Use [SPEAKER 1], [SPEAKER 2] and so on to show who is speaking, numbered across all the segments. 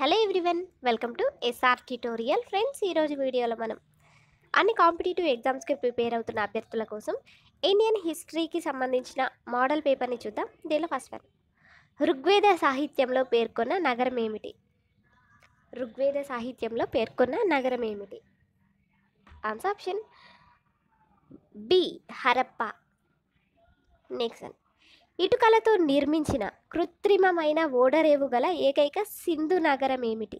[SPEAKER 1] hello everyone welcome to SR tutorial friends ఈరోజు వీడియోలో మనం అన్ని కాంపిటేటివ్ ఎగ్జామ్స్కి ప్రిపేర్ అవుతున్న అభ్యర్థుల కోసం ఇండియన్ హిస్టరీకి సంబంధించిన మోడల్ పేపర్ని చూద్దాం దీనిలో ఫస్ట్ వన్ ఋగ్వేద సాహిత్యంలో పేర్కొన్న నగరం ఏమిటి ఋగ్వేద సాహిత్యంలో పేర్కొన్న నగరం ఏమిటి answer option B Harappa next ఇటుకలతో నిర్మించిన కృత్రిమమైన ఓడరేవు గల ఏకైక సింధు నగరం ఏమిటి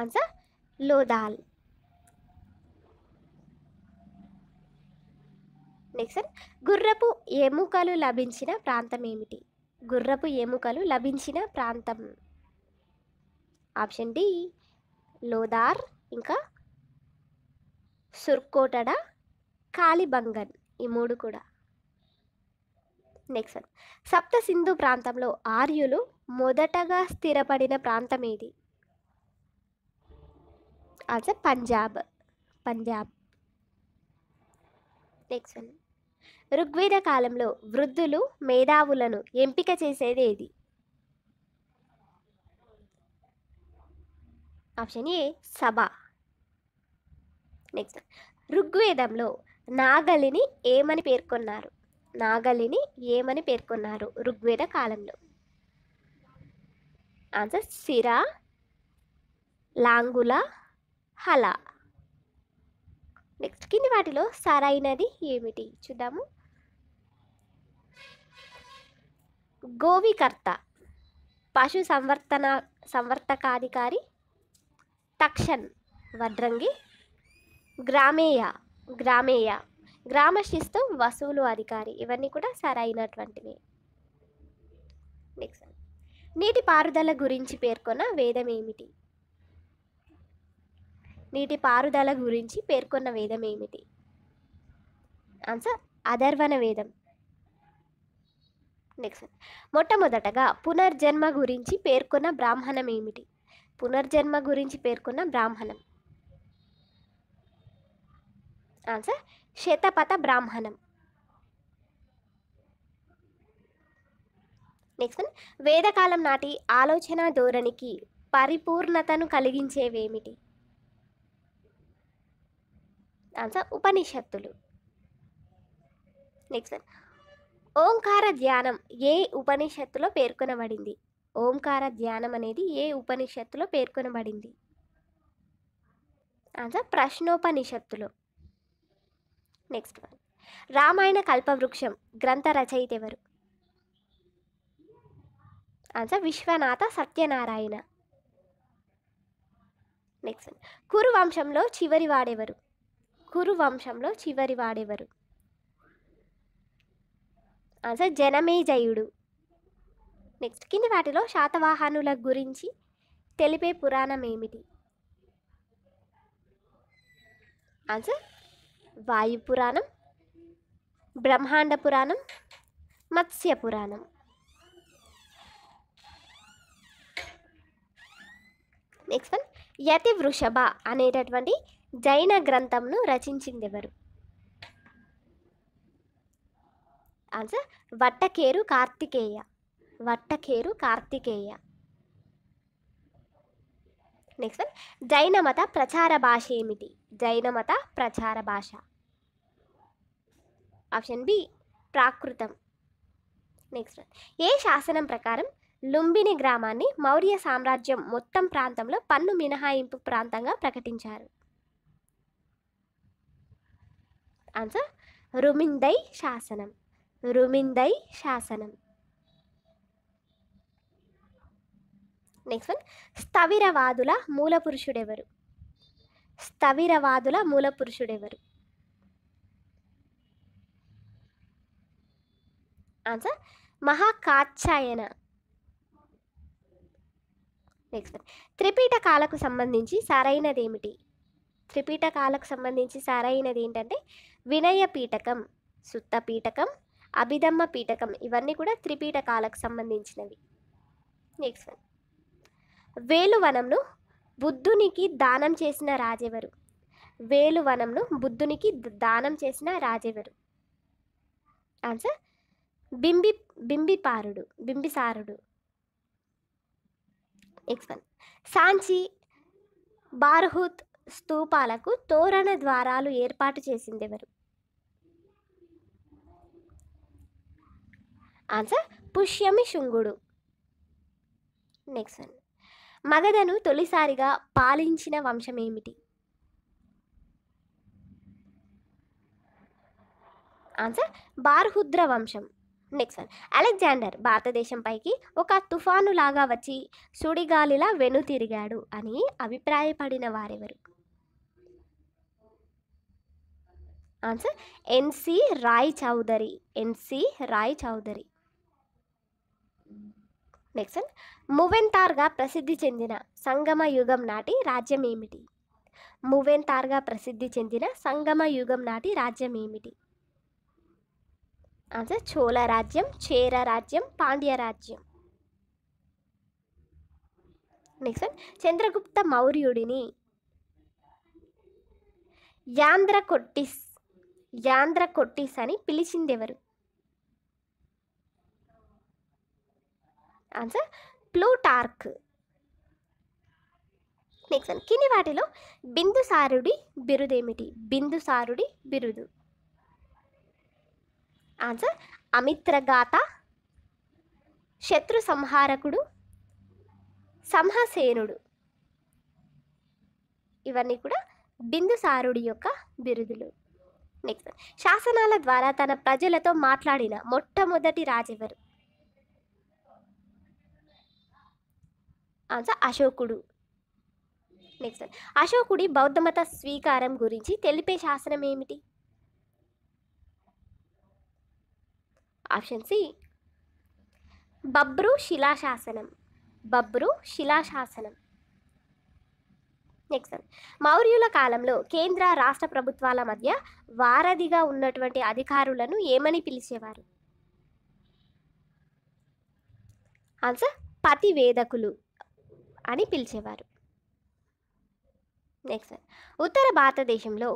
[SPEAKER 1] ఆన్సర్ లోదాల్ నెక్స్ట్ గుర్రపు ఎముకలు లభించిన ప్రాంతం ఏమిటి గుర్రపు ఎముకలు లభించిన ప్రాంతం ఆప్షన్ డి లోదార్ ఇంకా సుర్కోటడ కాలిబంగన్ ఈ మూడు కూడా నెక్స్ట్ వన్ సప్త సింధు ప్రాంతంలో ఆర్యులు మొదటగా స్థిరపడిన ప్రాంతం ఏది answer Punjab Punjab next one Rigveda కాలంలో వృద్ధులు మేధావులను ఎంపిక చేసేది ఏది ఆప్షన్ ఏ సభ నెక్స్ట్ ఋగ్వేదంలో నాగలిని ఏమని పేర్కొన్నారు నాగలిని ఏమని పేర్కొన్నారు ఋగ్వేద కాలంలో ఆన్సర్ సిర లాంగుల హల నెక్స్ట్ కింది వాటిలో సరైనది ఏమిటి చూద్దాము గోవికర్త పశు సంవర్తన సంవర్తకాధికారి తక్షన్ వడ్రంగి గ్రామేయ గ్రామేయ గ్రామ శిస్తు వసూలు అధికారి ఇవన్నీ కూడా సరైనటువంటివి నెక్స్ట్ నీటి పారుదల గురించి పేర్కొన్న వేదం ఏమిటి నీటి పారుదల గురించి పేర్కొన్న వేదం ఏమిటి ఆన్సర్ అధర్వణ వేదం నెక్స్ట్ మొట్టమొదటగా పునర్జన్మ గురించి పేర్కొన్న బ్రాహ్మణం ఏమిటి పునర్జన్మ గురించి పేర్కొన్న బ్రాహ్మణం ఆన్సర్ శతపథ బ్రాహ్మణం నెక్స్ట్ వన్ వేదకాలం నాటి ఆలోచన ధోరణికి పరిపూర్ణతను కలిగించేవేమిటి ఆన్సర్ ఉపనిషత్తులు నెక్స్ట్ వన్ ఓంకార ధ్యానం ఏ ఉపనిషత్తులో పేర్కొనబడింది ఓంకార ధ్యానం అనేది ఏ ఉపనిషత్తులో పేర్కొనబడింది ఆన్సర్ ప్రశ్నోపనిషత్తులో నెక్స్ట్ వన్ రామాయణ కల్పవృక్షం గ్రంథ రచయిత ఎవరు answer Viswanatha Satyanarayana next one Kuru వంశంలో చివరి వాడెవరు కురు వంశంలో చివరి వాడెవరు ఆన్సర్ జనమేజయుడు నెక్స్ట్ కింది వాటిలో శాతవాహనుల గురించి తెలిపే పురాణం ఏమిటి ఆన్సర్ వాయు పురాణం బ్రహ్మాండ పురాణం మత్స్య పురాణం నెక్స్ట్ వన్ యతి వృషభ అనేటటువంటి జైన గ్రంథంను రచించింది ఎవరు answer Vattakeru Karthikeya Vattakeru Karthikeya next one జైన మత ప్రచార భాష ఏమిటి జైన మత ప్రచార భాష ఆప్షన్ బి ప్రాకృతం నెక్స్ట్ ఏ శాసనం ప్రకారం లుంబిని గ్రామాన్ని మౌర్య సామ్రాజ్యం మొత్తం ప్రాంతంలో పన్ను మినహాయింపు ప్రాంతంగా ప్రకటించారు ఆన్సర్ రుమిందై శాసనం రుమిందై శాసనం నెక్స్ట్ వన్ స్థవిరవాదుల మూల పురుషుడెవరు స్థవిరవాదుల మూల పురుషుడెవరు ఆన్సర్ మహాకాచ్యాయన నెక్స్ట్ త్రిపీఠకాలకు సంబంధించి సరైనది ఏమిటి త్రిపీఠకాలకు సంబంధించి సరైనది ఏంటంటే వినయ పీఠకం సుత్త పీఠకం అభిధమ్మ పీఠకం ఇవన్నీ కూడా త్రిపీఠకాలకు సంబంధించినవి నెక్స్ట్ వన్ వేలువనంను బుద్ధునికి దానం చేసిన రాజెవరు వేలువనంను బుద్ధునికి దానం చేసిన రాజెవరు ఆన్సర్ బింబి బింబిపారుడు బింబిసారుడు నెక్స్ట్ వన్ సాంచి బార్హుత్ స్తూపాలకు తోరణ ద్వారాలు ఏర్పాటు చేసిందెవరు ఆన్సర్ పుష్యమి శృంగుడు నెక్స్ట్ వన్ మగధను తొలిసారిగా పాలించిన వంశమేమిటి ఆన్సర్ బార్హుద్ర వంశం నెక్స్ట్ వన్ అలెగ్జాండర్ భారతదేశంపైకి ఒక తుఫాను లాగా వచ్చి సుడిగాలిలా వెనుతిరిగాడు అని అభిప్రాయపడిన వారెవరు answer N C Ray Chaudhuri N C Ray Chaudhuri next మువెంతార్గా ప్రసిద్ధి చెందిన సంగమ యుగం నాటి రాజ్యం ఏమిటి మువెంతార్గా ప్రసిద్ధి చెందిన సంగమ యుగం నాటి రాజ్యం ఏమిటి ఆన్సర్ చోళ రాజ్యం చేర రాజ్యం పాండ్య రాజ్యం నెక్స్ట్ చంద్రగుప్త మౌర్యుడిని యాంధ్ర కొట్టిస్ యాంధ్ర కొట్టిస్ అని పిలిచిందెవరు ఆన్సర్ ప్లూటార్క్ నెక్స్ట్ వన్ కిని వాటిలో బిందుసారుడి బిరుదేమిటి బిందుసారుడి బిరుదు ఆన్సర్ అమిత్రగాత శత్రు సంహారకుడు సంహసేనుడు ఇవన్నీ కూడా బిందుసారుడి యొక్క బిరుదులు నెక్స్ట్ శాసనాల ద్వారా తన ప్రజలతో మాట్లాడిన మొట్టమొదటి రాజెవరు ఆన్సర్ అశోకుడు నెక్స్ట్ అశోకుడి బౌద్ధమత స్వీకారం గురించి తెలిపే శాసనం ఏమిటి ఆప్షన్ సి బబ్రు శిలాశాసనం బబ్రు శిలాశాసనం నెక్స్ట్ మౌర్యుల కాలంలో కేంద్ర రాష్ట్ర ప్రభుత్వాల మధ్య వారధిగా ఉన్నటువంటి అధికారులను ఏమని పిలిచేవారు ఆన్సర్ పతివేదకులు అని పిలిచేవారు నెక్స్ట్ ఉత్తర భారతదేశంలో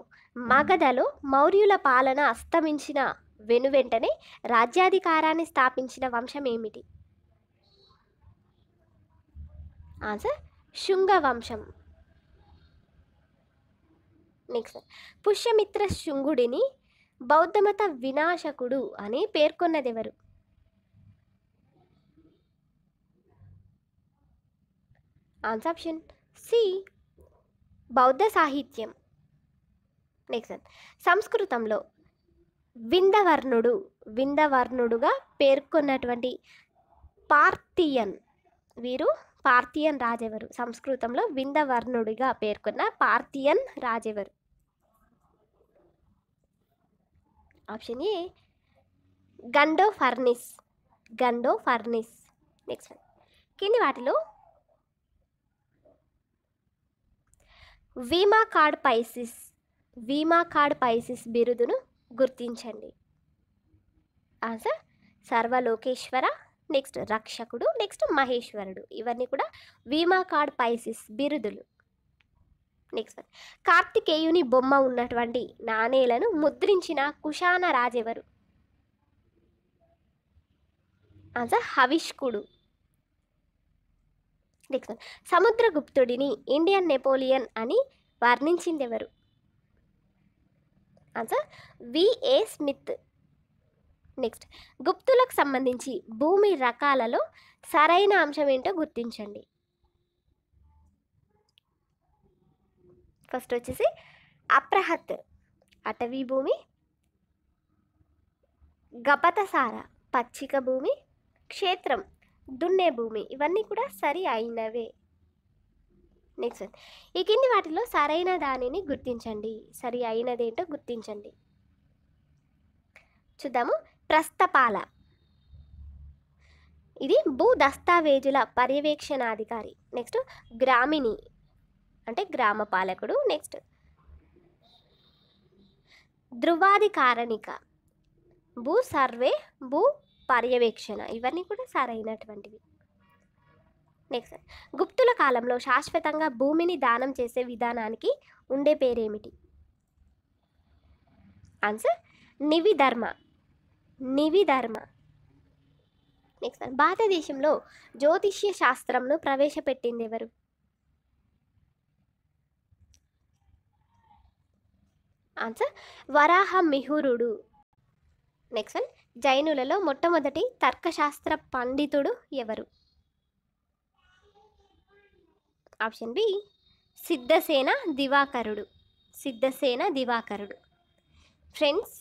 [SPEAKER 1] మగధలో మౌర్యుల పాలన అస్తమించిన వెనువెంటనే రాజ్యాధికారాన్ని స్థాపించిన వంశం ఏమిటి ఆన్సర్ శృంగ వంశం నెక్స్ట్ పుష్యమిత్ర శృంగుడిని బౌద్ధమత వినాశకుడు అని పేర్కొన్నదెవరు ఆన్సర్ ఆప్షన్ సి బౌద్ధ సాహిత్యం నెక్స్ట్ సంస్కృతంలో విందవర్ణుడు విందవర్ణుడుగా పేర్కొన్నటువంటి పార్థియన్ వీరు పార్థియన్ రాజెవరు సంస్కృతంలో విందవర్ణుడిగా పేర్కొన్న పార్థియన్ రాజెవరు option A Gondophernes Gondophernes next కింది వాటిలో Vima Kadphises Vima Kadphises బిరుదును గుర్తించండి ఆన్సర్ సర్వలోకేశ్వర నెక్స్ట్ రక్షకుడు నెక్స్ట్ మహేశ్వరుడు ఇవన్నీ కూడా వీమా కార్డ్ పైసిస్ బిరుదులు నెక్స్ట్ వన్ కార్తికేయుని బొమ్మ ఉన్నటువంటి నాణేలను ముద్రించిన కుషాన రాజెవరు ఆన్సర్ హవిష్కుడు నెక్స్ట్ సముద్రగుప్తుడిని ఇండియన్ నెపోలియన్ అని వర్ణించింది ఎవరు ఆన్సర్ విఏ స్మిత్ నెక్స్ట్ గుప్తులకు సంబంధించి భూమి రకాలలో సరైన అంశం ఏంటో గుర్తించండి ఫస్ట్ వచ్చేసి అప్రహత్ అటవీ భూమి గపతసార పచ్చిక భూమి క్షేత్రం దున్నే భూమి ఇవన్నీ కూడా సరి అయినవే నెక్స్ట్ ఈ కింది వాటిలో సరైన దానిని గుర్తించండి సరి అయినదేంటో గుర్తించండి చూద్దాము ప్రస్తపాల ఇది భూ దస్తావేజుల పర్యవేక్షణాధికారి నెక్స్ట్ గ్రామిణి అంటే గ్రామ పాలకుడు నెక్స్ట్ ధృవాధికారణిక భూ సర్వే భూ పర్యవేక్షణ ఇవన్నీ కూడా సరైనటువంటివి నెక్స్ట్ గుప్తుల కాలంలో శాశ్వతంగా భూమిని దానం చేసే విధానానికి ఉండే పేరేమిటి ఆన్సర్ నివిధర్మ నివిధర్మ నెక్స్ట్ భారతదేశంలో జ్యోతిష్య శాస్త్రంను ప్రవేశపెట్టింది ఎవరు ఆన్సర్ వరాహ మిహురుడు నెక్స్ట్ జైనులలో మొట్టమొదటి తర్కశాస్త్ర పండితుడు ఎవరు ఆప్షన్ బి సిద్ధసేన దివాకరుడు సిద్ధసేన దివాకరుడు ఫ్రెండ్స్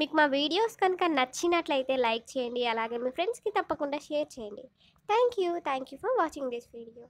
[SPEAKER 1] మీకు మా వీడియోస్ కనుక నచ్చినట్లయితే లైక్ చేయండి అలాగే మీ ఫ్రెండ్స్కి తప్పకుండా షేర్ చేయండి thank you thank you for watching this video